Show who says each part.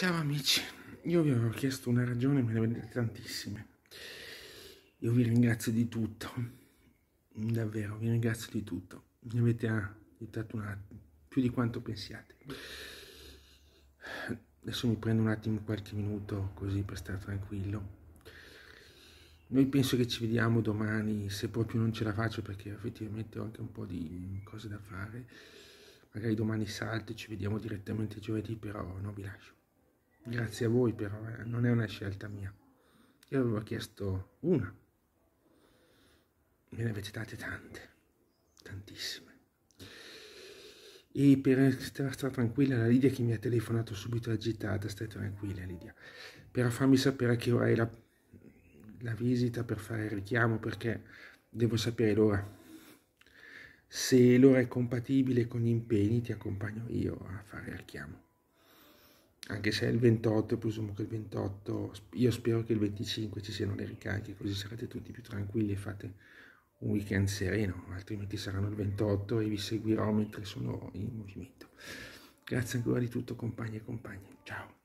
Speaker 1: Ciao amici, io vi avevo chiesto una ragione, me ne avete tantissime. Io vi ringrazio di tutto, davvero, vi ringrazio di tutto. Mi avete aiutato ah, un attimo, più di quanto pensiate. Adesso mi prendo un attimo qualche minuto così per stare tranquillo. Noi penso che ci vediamo domani, se proprio non ce la faccio perché effettivamente ho anche un po' di cose da fare. Magari domani salto e ci vediamo direttamente giovedì, però non vi lascio. Grazie a voi però, eh, non è una scelta mia. Io avevo chiesto una. Me ne avete date tante, tantissime. E per stare tranquilla, la Lidia che mi ha telefonato subito agitata, stai tranquilla Lidia, però fammi sapere che ora è la, la visita per fare il richiamo perché devo sapere l'ora. Se l'ora è compatibile con gli impegni ti accompagno io a fare il richiamo anche se è il 28, presumo che il 28, io spero che il 25 ci siano le ricariche, così sarete tutti più tranquilli e fate un weekend sereno, altrimenti saranno il 28 e vi seguirò mentre sono in movimento. Grazie ancora di tutto compagni e compagni, ciao!